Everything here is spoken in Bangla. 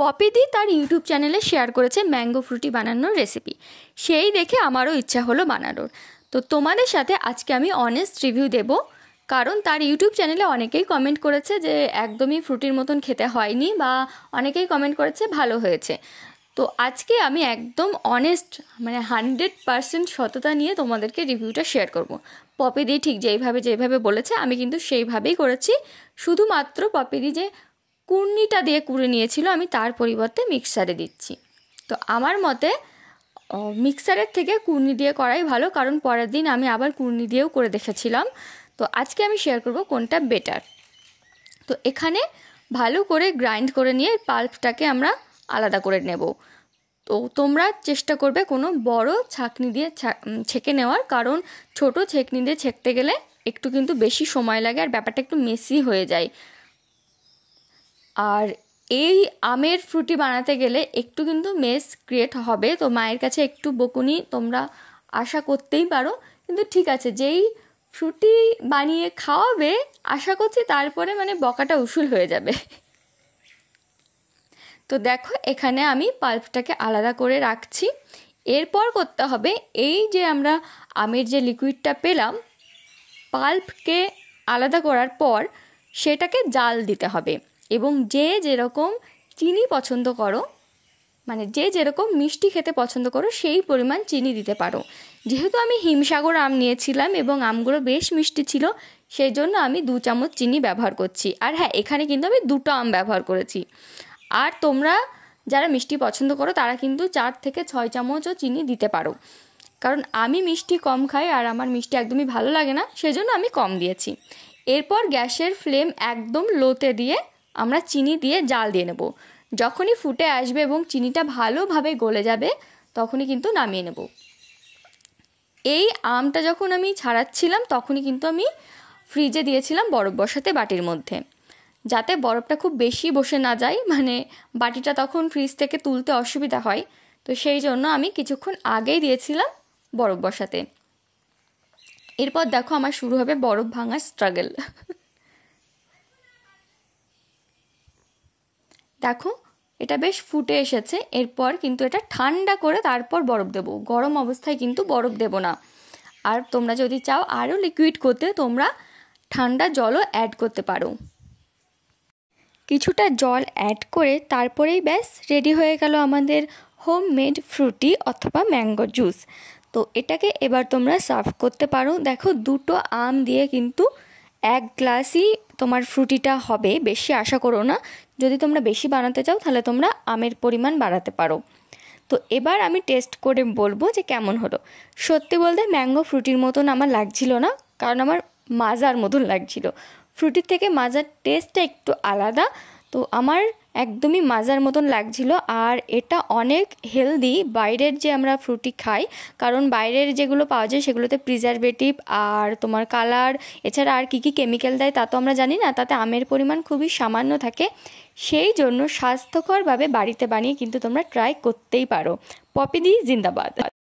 পপিদি তার ইউটিউব চ্যানেলে শেয়ার করেছে ম্যাঙ্গো ফ্রুটি বানানোর রেসিপি সেই দেখে আমারও ইচ্ছা হলো বানানোর তো তোমাদের সাথে আজকে আমি অনেস্ট রিভিউ দেব কারণ তার ইউটিউব চ্যানেলে অনেকেই কমেন্ট করেছে যে একদমই ফ্রুটির মতন খেতে হয়নি বা অনেকেই কমেন্ট করেছে ভালো হয়েছে তো আজকে আমি একদম অনেস্ট মানে হানড্রেড পারসেন্ট সততা নিয়ে তোমাদেরকে রিভিউটা শেয়ার করব। পপিদি ঠিক যেইভাবে যেইভাবে বলেছে আমি কিন্তু সেইভাবেই করেছি শুধুমাত্র পপিদি যে কুর্নিটা দিয়ে কুড়ে নিয়েছিল আমি তার পরিবর্তে মিক্সারে দিচ্ছি তো আমার মতে মিক্সারের থেকে কুর্নি দিয়ে করাই ভালো কারণ পরের দিন আমি আবার কুর্নি দিয়েও করে দেখেছিলাম তো আজকে আমি শেয়ার করব কোনটা বেটার তো এখানে ভালো করে গ্রাইন্ড করে নিয়ে পাল্পটাকে আমরা আলাদা করে নেব তো তোমরা চেষ্টা করবে কোনো বড় ছাঁকনি দিয়ে ছেঁকে নেওয়ার কারণ ছোট ছেঁকনি দিয়ে ছেঁকতে গেলে একটু কিন্তু বেশি সময় লাগে আর ব্যাপারটা একটু মেসি হয়ে যায় আর এই আমের ফ্রুটি বানাতে গেলে একটু কিন্তু মেস ক্রিয়েট হবে তো মায়ের কাছে একটু বকুনি তোমরা আশা করতেই পারো কিন্তু ঠিক আছে যেই ফ্রুটি বানিয়ে খাওয়াবে আশা করছি তারপরে মানে বকাটা উসুল হয়ে যাবে তো দেখো এখানে আমি পাল্পটাকে আলাদা করে রাখছি এরপর করতে হবে এই যে আমরা আমের যে লিকুইডটা পেলাম পাল্পকে আলাদা করার পর সেটাকে জাল দিতে হবে এবং যে যেরকম চিনি পছন্দ করো মানে যে যেরকম মিষ্টি খেতে পছন্দ করো সেই পরিমাণ চিনি দিতে পারো যেহেতু আমি হিমসাগর আম নিয়েছিলাম এবং আমগুলো বেশ মিষ্টি ছিল সেই জন্য আমি দু চামচ চিনি ব্যবহার করছি আর হ্যাঁ এখানে কিন্তু আমি দুটো আম ব্যবহার করেছি আর তোমরা যারা মিষ্টি পছন্দ করো তারা কিন্তু চার থেকে ছয় চামচও চিনি দিতে পারো কারণ আমি মিষ্টি কম খাই আর আমার মিষ্টি একদমই ভালো লাগে না সেজন্য আমি কম দিয়েছি এরপর গ্যাসের ফ্লেম একদম লোতে দিয়ে আমরা চিনি দিয়ে জাল দিয়ে নেব যখনই ফুটে আসবে এবং চিনিটা ভালোভাবে গলে যাবে তখনই কিন্তু নামিয়ে নেব এই আমটা যখন আমি ছাড়াচ্ছিলাম তখনই কিন্তু আমি ফ্রিজে দিয়েছিলাম বরফ বসাতে বাটির মধ্যে যাতে বরফটা খুব বেশি বসে না যায় মানে বাটিটা তখন ফ্রিজ থেকে তুলতে অসুবিধা হয় তো সেই জন্য আমি কিছুক্ষণ আগেই দিয়েছিলাম বরফ বসাতে এরপর দেখো আমার শুরু হবে বরফ ভাঙার স্ট্রাগল দেখো এটা বেশ ফুটে এসেছে এরপর কিন্তু এটা ঠান্ডা করে তারপর বরফ দেবো গরম অবস্থায় কিন্তু বরফ দেব না আর তোমরা যদি চাও আরও লিকুইড করতে তোমরা ঠান্ডা জলও অ্যাড করতে পারো কিছুটা জল অ্যাড করে তারপরেই ব্যাস রেডি হয়ে গেল আমাদের হোম মেড ফ্রুটি অথবা ম্যাঙ্গো জুস তো এটাকে এবার তোমরা সার্ভ করতে পারো দেখো দুটো আম দিয়ে কিন্তু এক গ্লাসই তোমার ফ্রুটিটা হবে বেশি আশা করো না যদি তোমরা বেশি বানাতে চাও তাহলে তোমরা আমের পরিমাণ বাড়াতে পারো তো এবার আমি টেস্ট করে বলবো যে কেমন হলো সত্যি বলতে ম্যাঙ্গো ফ্রুটির মতন আমার লাগছিল না কারণ আমার মাজার মতন লাগছিল ফ্রুটির থেকে মাজার টেস্টটা একটু আলাদা তো আমার একদমই মাজার মতন লাগছিল আর এটা অনেক হেলদি বাইরের যে আমরা ফ্রুটি খাই কারণ বাইরের যেগুলো পাওয়া যায় সেগুলোতে প্রিজারভেটিভ আর তোমার কালার এছাড়া আর কী কী কেমিক্যাল দেয় তা তো আমরা জানি না তাতে আমের পরিমাণ খুবই সামান্য থাকে সেই জন্য স্বাস্থ্যকরভাবে বাড়িতে বানিয়ে কিন্তু তোমরা ট্রাই করতেই পারো পপিদি জিন্দাবাদ